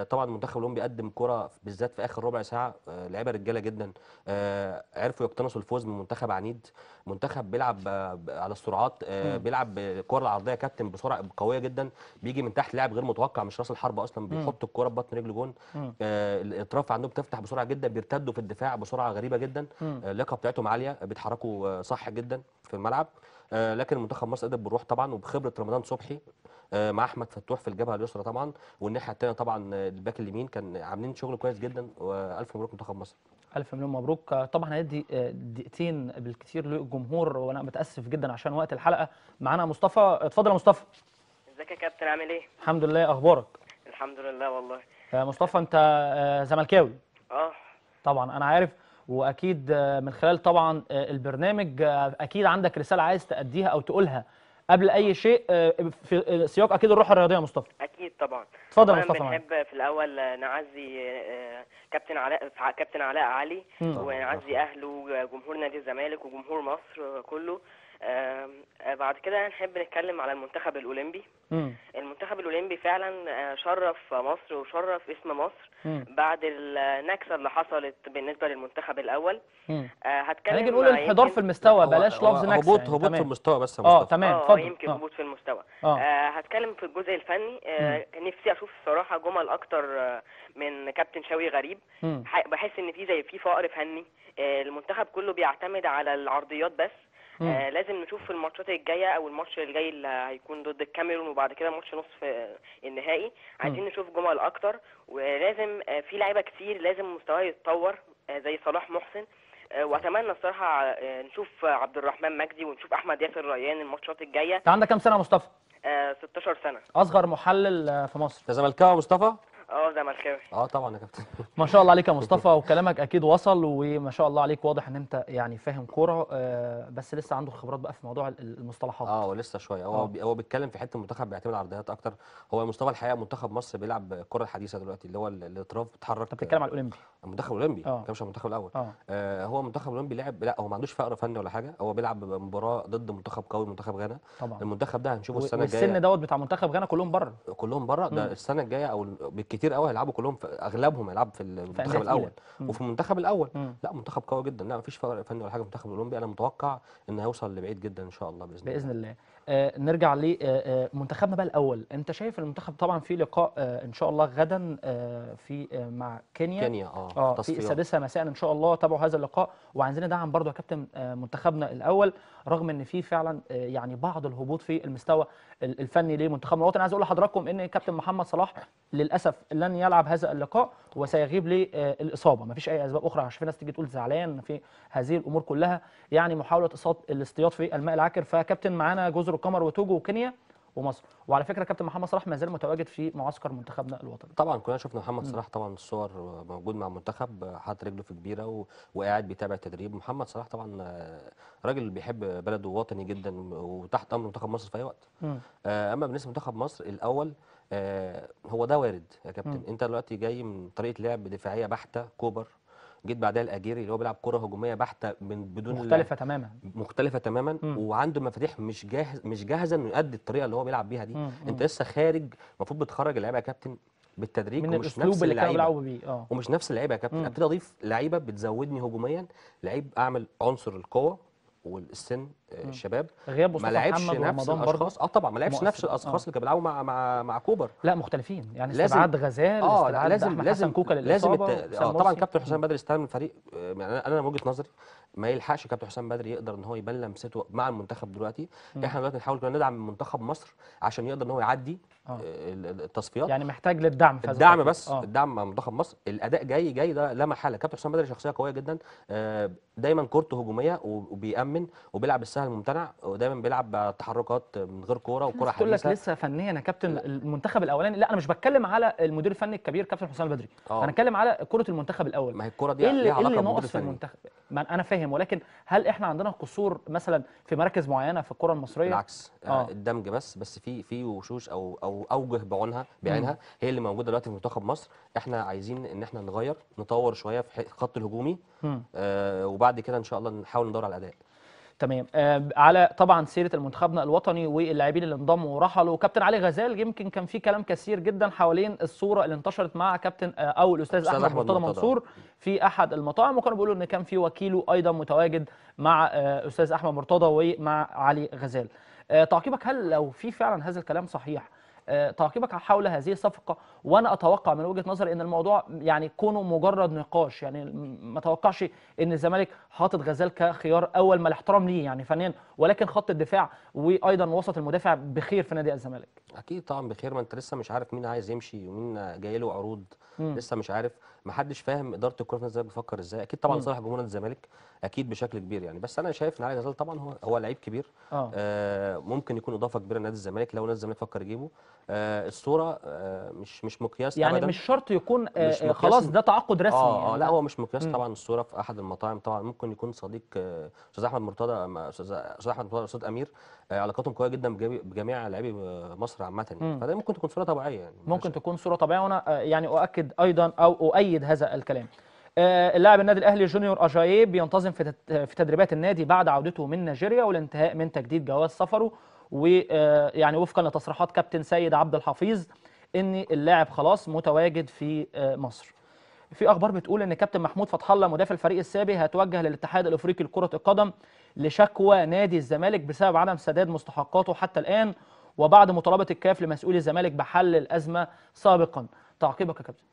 طبعا المنتخب الاولمبي بيقدم كوره بالذات في اخر ربع ساعه لعيبه رجاله جدا آه، عرفوا يقتنصوا الفوز من منتخب عنيد منتخب بيلعب على السرعات آه، بيلعب الكره العرضيه كابتن بسرعه قويه جدا بيجي من تحت لاعب غير متوقع مش راس الحربه اصلا بيحط الكره ببطن رجله جون آه، الاطراف عندهم بتفتح بسرعه جدا بيرتدوا في الدفاع بسرعه غريبه جدا اللياقه بتاعتهم عاليه بيتحركوا صح جدا في الملعب لكن منتخب مصر قدر بالروح طبعا وبخبره رمضان صبحي مع احمد فتوح في الجبهه اليسرى طبعا والناحيه الثانيه طبعا الباك اليمين كان عاملين شغل كويس جدا والف مبروك منتخب مصر الف مليون مبروك طبعا هندي آه، دقيقتين بالكثير للجمهور وانا متاسف جدا عشان وقت الحلقه معانا مصطفى اتفضل يا مصطفى ازيك يا كابتن عامل ايه الحمد لله اخبارك الحمد لله والله يا مصطفى انت آه، زملكاوي اه طبعا انا عارف واكيد آه، من خلال طبعا البرنامج اكيد عندك رساله عايز تاديها او تقولها قبل اي شيء آه، في آه، سياق اكيد الروح الرياضيه يا مصطفى اكيد طبعا اتفضل يا مصطفى بنحب في الاول نعزي آه، كابتن علاء كابتن علاء علي ونعزي اهله وجمهور نادي الزمالك وجمهور مصر كله آه، بعد كده نحب نتكلم على المنتخب الاولمبي مم. المنتخب الاولمبي فعلا آه، شرف مصر وشرف اسم مصر مم. بعد النكسه اللي حصلت بالنسبه للمنتخب الاول آه، هتكلم هنيجي نقول انحدار في المستوى بلاش لفظ نكسه هبوط يعني هبوط في المستوى بس اه تمام اتفضل يمكن هبوط في المستوى هتكلم في الجزء الفني مم. نفسي اشوف الصراحه جمل اكتر من كابتن شاوي غريب بحس ان في زي في فقر فني المنتخب كله بيعتمد على العرضيات بس آه، لازم نشوف في الماتشات الجايه او الماتش الجاي اللي هيكون ضد الكاميرون وبعد كده ماتش نصف النهائي عايزين نشوف جمل اكتر ولازم آه، في لعيبه كتير لازم مستواها يتطور آه، زي صلاح محسن واتمنى الصراحه نشوف عبد الرحمن مجدي ونشوف احمد ياسر ريان الماتشات الجايه انت عندك كام سنه يا مصطفى 16 سنه اصغر محلل في مصر انت زملكاوي مصطفى اه ده مركبي اه طبعا يا كابتن ما شاء الله عليك يا مصطفى وكلامك اكيد وصل وما شاء الله عليك واضح ان انت يعني فاهم كوره آه، بس لسه عنده خبرات بقى في موضوع المصطلحات اه ولسه شويه هو آه. هو بيتكلم في حته المنتخب بيعتمد على العرضيات اكتر هو مصطفى الحقيقه منتخب مصر بيلعب الكره الحديثه دلوقتي اللي هو الاطراف بتتحرك انت بتتكلم على الاولمبي المنتخب آه، الاولمبي اه. ما بتكلمش المنتخب الاول آه. آه هو منتخب الاولمبي لعب لا هو ما عندوش فقره فني ولا حاجه هو بيلعب مباراه ضد منتخب قوي منتخب غانا المنتخب ده هنشوفه السنه الجايه والسن دوت بتاع منتخب غانا كلهم بره كلهم بره ده السنه الجايه او كتير قوي هيلعبوا كلهم في اغلبهم هيلعبوا في المنتخب الاول مم. وفي المنتخب الاول مم. لا منتخب قوي جدا لا مفيش فرق فني ولا حاجه المنتخب الاولمبي انا متوقع انه هيوصل لبعيد جدا ان شاء الله باذن الله باذن الله آه نرجع لمنتخبنا آه، آه، بقى الاول انت شايف المنتخب طبعا في لقاء آه ان شاء الله غدا آه في آه مع كينيا كينيا اه, آه في السادسه مساء ان شاء الله تابعوا هذا اللقاء وعايزين ندعم برضه يا كابتن آه منتخبنا الاول رغم ان في فعلا آه يعني بعض الهبوط في المستوى الفني لمنتخبنا الوطني عايز اقول لحضراتكم ان كابتن محمد صلاح للاسف لن يلعب هذا اللقاء وسيغيب للاصابه آه، مفيش اي اسباب اخرى عشان في ناس تيجي تقول زعلان في هذه الامور كلها يعني محاوله الاصطياد في الماء العكر فكابتن معانا جزر القمر وتوجو وكينيا ومصر وعلى فكره كابتن محمد صلاح ما زال متواجد في معسكر منتخبنا الوطني طبعا كلنا شفنا محمد صلاح طبعا الصور موجود مع المنتخب حاطط رجله في كبيره و... وقاعد بيتابع التدريب محمد صلاح طبعا راجل بيحب بلده ووطني جدا وتحت امر منتخب مصر في اي وقت آه، اما بالنسبه لمنتخب مصر الاول آه، هو ده وارد يا كابتن انت دلوقتي جاي من طريقه لعب دفاعيه بحته كوبر جيت بعدها الاجيري اللي هو بيلعب كره هجوميه بحته من بدون مختلفه تماما مختلفه تماما مم. وعنده مفاتيح مش جاهز مش جاهزه انه يؤدي الطريقه اللي هو بيلعب بيها دي مم. انت لسه خارج المفروض بتخرج اللعيبه يا كابتن بالتدريج من ومش نفس اللي كانوا بيلعبوا بيه آه. ومش نفس اللعيبه يا كابتن ابتدي اضيف لعيبه بتزودني هجوميا لعيب اعمل عنصر القوه والسن الشباب غياب مصطفى ما لعبش نفس الاشخاص اه طبعا ما لعبش نفس الاشخاص آه. اللي كانوا بيلعبوا مع مع مع كوبر لا مختلفين يعني استبعاد غزال اه استبعاد لازم لازم كوكا لازم الت... آه طبعا كابتن حسام بدري استلم الفريق آه، يعني انا من وجهه نظري ما يلحقش كابتن حسام بدري يقدر ان هو يبان لمسته مع المنتخب دلوقتي م. احنا دلوقتي بنحاول ندعم منتخب مصر عشان يقدر ان هو يعدي آه. آه، التصفيات يعني محتاج للدعم الدعم بس الدعم مع منتخب مصر الاداء جاي جاي ده لا محاله كابتن حسام بدري شخصيه قويه جدا دايما كورته هجوميه وبيامن وبيلعب السنة سهل الممتنع ودايما بيلعب تحركات من غير كوره وكوره حديثه لك لسه فنيا يا كابتن لا. المنتخب الاولاني لا انا مش بتكلم على المدير الفني الكبير كابتن حسام البدري أوه. انا بتكلم على كره المنتخب الاول ما هي الكوره دي إيه اللي, إيه اللي ناقص في المنتخب ما انا فاهم ولكن هل احنا عندنا قصور مثلا في مراكز معينه في الكره المصريه بالعكس أوه. الدمج آه، بس بس في في وشوش او او اوجه بعونها بعينها هي اللي موجوده دلوقتي في منتخب مصر احنا عايزين ان احنا نغير نطور شويه في الخط الهجومي آه وبعد كده ان شاء الله نحاول ندور على الاداء تمام آه على طبعا سيره المنتخبنا الوطني واللاعبين اللي انضموا ورحلوا كابتن علي غزال يمكن كان في كلام كثير جدا حوالين الصوره اللي انتشرت مع كابتن آه او الاستاذ احمد مرتضى منصور في احد المطاعم وكانوا بيقولوا ان كان في وكيله ايضا متواجد مع آه استاذ احمد مرتضى ومع علي غزال آه تعقيبك هل لو في فعلا هذا الكلام صحيح تعقيبك حول هذه الصفقه وانا اتوقع من وجهه نظري ان الموضوع يعني كونه مجرد نقاش يعني ما اتوقعش ان الزمالك حاطط غزال كخيار اول ما الاحترام ليه يعني فنيا ولكن خط الدفاع وايضا وسط المدافع بخير في نادي الزمالك اكيد طبعا بخير ما انت لسه مش عارف مين عايز يمشي ومين جاي له عروض مم. لسه مش عارف ما حدش فاهم اداره الكره في الزمالك بتفكر ازاي اكيد طبعا صالح جمهور الزمالك اكيد بشكل كبير يعني بس انا شايف ان علي غزال طبعا هو هو لعيب كبير آه. آه ممكن يكون اضافه كبيره لنادي الزمالك لو نادي الزمالك فكر يجيبه آه الصوره آه مش مش مقياس يعني أبداً. مش شرط يكون آه مش خلاص ده تعاقد رسمي آه, آه، يعني آه لا هو مش مقياس طبعا الصوره في احد المطاعم طبعا ممكن يكون صديق آه، استاذ آه احمد مرتضى استاذ الاستاذ احمد استاذ امير آه، علاقاتهم قويه جدا بجميع لاعبي مصر عامه يعني فده ممكن تكون صوره طبيعيه يعني ممكن تكون صوره طبيعيه وانا آه، يعني اؤكد ايضا او اؤيد هذا الكلام آه، اللاعب النادي الاهلي جونيور اجاييه بينتظم في في تدريبات النادي بعد عودته من نيجيريا والانتهاء من تجديد جواز سفره ويعني وفقا لتصريحات كابتن سيد عبد الحفيظ ان اللاعب خلاص متواجد في مصر في اخبار بتقول ان كابتن محمود فتح الله مدافع الفريق السابي هيتوجه للاتحاد الافريقي لكره القدم لشكوى نادي الزمالك بسبب عدم سداد مستحقاته حتى الآن وبعد مطالبة الكاف لمسؤولي الزمالك بحل الأزمة سابقا تعقيبك يا كابتن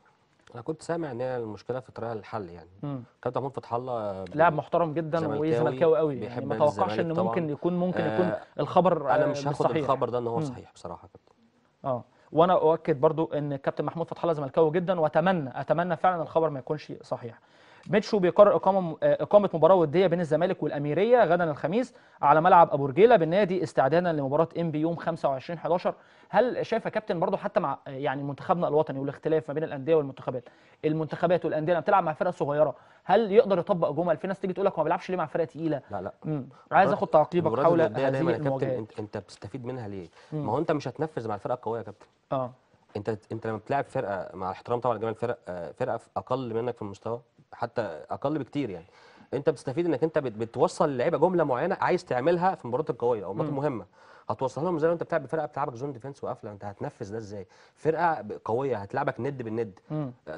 انا كنت سامع ان هي المشكله في طريقة الحل يعني كابتن محمود فتح الله لاعب محترم جدا وزملكاوي قوي يعني ما توقعش ان ممكن طبعًا. يكون ممكن آه، يكون آه الخبر انا مش هاخد صحيح. الخبر ده ان هو صحيح بصراحه كابتن اه وانا اؤكد برضو ان كابتن محمود فتح الله زملكاوي جدا واتمنى اتمنى فعلا الخبر ما يكونش صحيح ميتشو بيقرر اقامه آه، اقامه مباراه وديه بين الزمالك والاميريه غدا الخميس على ملعب ابو رجيله بالنادي استعدادا لمباراه ام بي يوم 25 11 هل شايف يا كابتن برضه حتى مع آه، يعني منتخبنا الوطني والاختلاف ما بين الانديه والمنتخبات المنتخبات والانديه لما بتلعب مع فرق صغيره هل يقدر يطبق جمل في ناس تيجي تقول لك هو ما بيلعبش ليه مع فرق تقيله لا لا مم. عايز اخد تعقيبك حول هذه كابتن انت, انت بتستفيد منها ليه مم. ما هو انت مش هتنفذ مع الفرقه القويه يا كابتن اه انت انت لما بتلعب فرقه مع احترام طبعا لجميع الفرق آه، فرقه اقل منك في المستوى حتى اقل بكتير يعني انت بتستفيد انك انت بتوصل للعيبه جمله معينه عايز تعملها في المباريات القويه او المباريات المهمه هتوصلها لهم ما انت بتلعب بفرقه بتلعبك زون ديفنس وقافله انت هتنفذ ده ازاي فرقه قويه هتلعبك ند بالند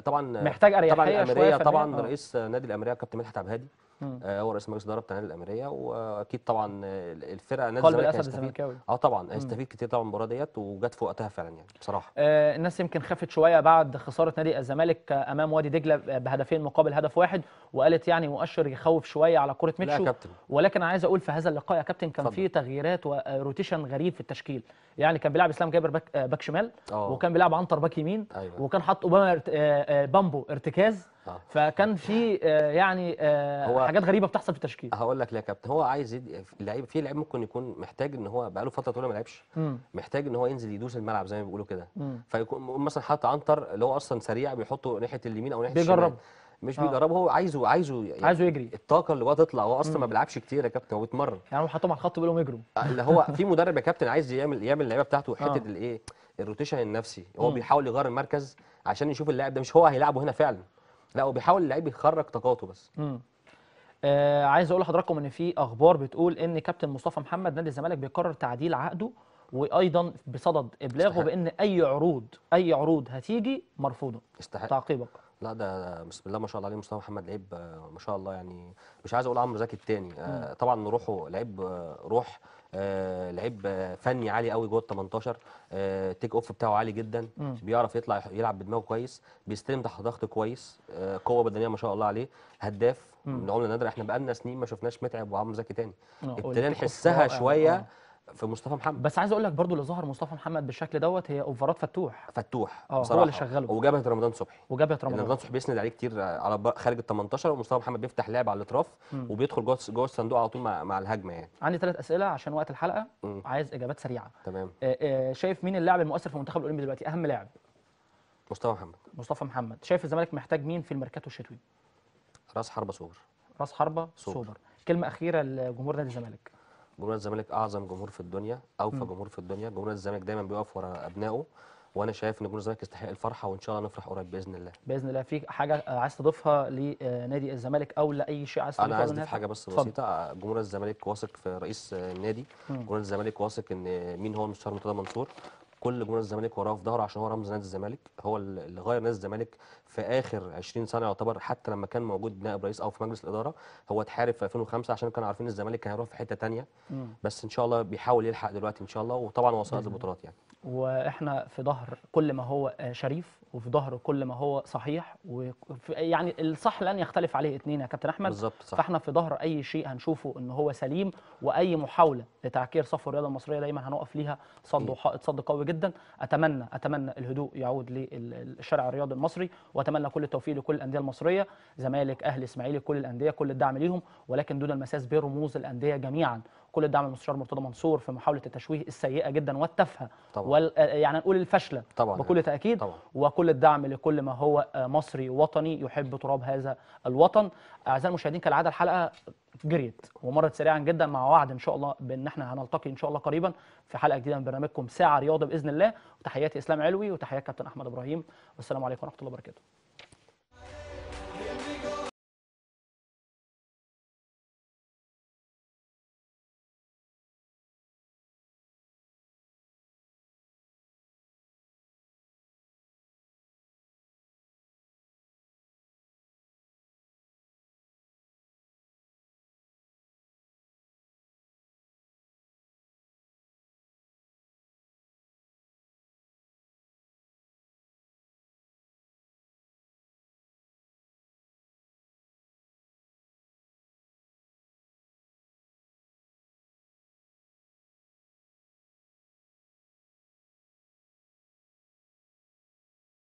طبعا محتاج اريحيه طبعا طبعا آه. رئيس نادي الاميريه كابتن مدحت عبد الهادي آه، هو رئيس مجلس اداره بتاع النادي الاميريه واكيد طبعا الفرقه نادي الزمالك الزملكاوي اه طبعا هيستفيد كتير طبعا من المباراه ديت وجت في وقتها فعلا يعني بصراحه آه الناس يمكن خافت شويه بعد خساره نادي الزمالك امام وادي دجله بهدفين مقابل هدف واحد وقالت يعني مؤشر يخوف شويه على كره ميتشو ولكن انا عايز اقول في هذا اللقاء يا كابتن كان في تغييرات وروتيشن آه، غريب في التشكيل يعني كان بيلعب اسلام جابر باك, آه، باك شمال أوه. وكان بيلعب عنتر باك يمين أيوة. وكان حاط اوباما بامبو ارتكاز آه. فكان في آه، يعني آه، حاجات غريبه بتحصل في التشكيل هقول لك ليه يا كابتن هو عايز اللعيب في لعيب ممكن يكون محتاج ان هو بقاله فتره طويله ما لعبش محتاج ان هو ينزل يدوس الملعب زي ما بيقولوا كده فيكون مثلا حاطط عنتر اللي هو اصلا سريع بيحطه ناحيه اليمين او ناحيه بيجرب. الشمال مش آه. بيجربه هو عايزه عايزه يعني عايزه يجري الطاقه اللي هو تطلع هو اصلا ما بيلعبش كتير يا كابتن هو بيتمرن يعني هو حاطهم على الخط بيقول لهم اجروا اللي هو في مدرب يا كابتن عايز يعمل يعمل اللعيبه بتاعته حته آه. الايه الروتيشن النفسي هو مم. بيحاول يغير المركز عشان يشوف اللاعب ده مش هو هيلعبه هنا فعلا لا هو بيحاول اللعيب يخرج طاقاته بس امم آه عايز اقول لحضراتكم ان في اخبار بتقول ان كابتن مصطفى محمد نادي الزمالك بيقرر تعديل عقده وايضا بصدد ابلاغه بان اي عروض اي عروض هتيجي مرفوضه استحق تعقيبك لا ده بسم الله ما شاء الله عليه مصطفى محمد لعيب آه، ما شاء الله يعني مش عايز اقول عمرو زكي الثاني آه، طبعا روحه لعيب آه، روح آه، لعيب فني عالي قوي جوه ال 18 تيك اوف بتاعه عالي جدا بيعرف يطلع يلعب بدماغه كويس بيستلم تحت ضغط كويس آه، قوه بدنيه ما شاء الله عليه هداف من عمله نادره احنا بقالنا سنين ما شفناش متعب وعمرو زكي تاني ابتدينا نحسها شويه في مصطفى محمد بس عايز اقول لك برضه اللي ظهر مصطفى محمد بالشكل دوت هي اوفرات فتوح فتوح اه هو اللي شغله وجبهه رمضان صبحي وجبهه يعني رمضان رمضان صبحي بيسند عليه كتير على خارج ال 18 ومصطفى محمد بيفتح لعب على الاطراف وبيدخل جوه جوه الصندوق على طول مع, مع الهجمه يعني عندي ثلاث اسئله عشان وقت الحلقه مم. عايز اجابات سريعه تمام آآ آه، آآ آه، شايف مين اللاعب المؤثر في المنتخب الاولمبي دلوقتي اهم لاعب مصطفى محمد مصطفى محمد شايف الزمالك محتاج مين في الميركاتو الشتوي راس حربه سوبر راس حربه سوبر, سوبر. كلمه اخيره لجمهور نادي الزمالك جمهور الزمالك اعظم جمهور في الدنيا اوفى جمهور في الدنيا جمهور الزمالك دايما بيقف ورا ابنائه وانا شايف ان جمهور الزمالك يستحق الفرحه وان شاء الله نفرح قريب باذن الله باذن الله في حاجه عايز تضيفها لنادي الزمالك او لاي شيء عايز انا عايز اضيف حاجه بس فضل. بسيطه جمهور الزمالك واثق في رئيس النادي جمهور الزمالك واثق ان مين هو المستشار مرتضى منصور كل جمهور الزمالك وراه في ظهره عشان هو رمز نادي الزمالك هو اللي غير نادي الزمالك في اخر 20 سنه يعتبر حتى لما كان موجود نائب رئيس او في مجلس الاداره هو اتحارب في 2005 عشان كانوا عارفين الزمالك كان هيروح في حته ثانيه بس ان شاء الله بيحاول يلحق دلوقتي ان شاء الله وطبعا وصلت البطولات يعني واحنا في ظهر كل ما هو شريف وفي ظهر كل ما هو صحيح ويعني الصح لن يختلف عليه اثنين يا كابتن احمد بالظبط صح فاحنا في ظهر اي شيء هنشوفه ان هو سليم واي محاوله لتعكير صف الرياضه المصريه دايما هنقف ليها صد وحائط صد قوي جدا اتمنى اتمنى الهدوء يعود للشارع الرياضي المصري واتمنى كل التوفيق لكل الانديه المصريه زمالك اهلي اسماعيلي كل الانديه كل الدعم ليهم ولكن دون المساس برموز الانديه جميعا كل الدعم للمستشار مرتضى منصور في محاوله التشويه السيئه جدا والتافهه وال يعني نقول الفاشله بكل يعني. تاكيد طبعا. وكل الدعم لكل ما هو مصري وطني يحب تراب هذا الوطن اعزائي المشاهدين كالعاده الحلقه جريت ومرت سريعا جدا مع وعد ان شاء الله بان احنا هنلتقي ان شاء الله قريبا في حلقه جديده من برنامجكم ساعه رياضه باذن الله وتحياتي اسلام علوي وتحيات كابتن احمد ابراهيم والسلام عليكم ورحمه الله وبركاته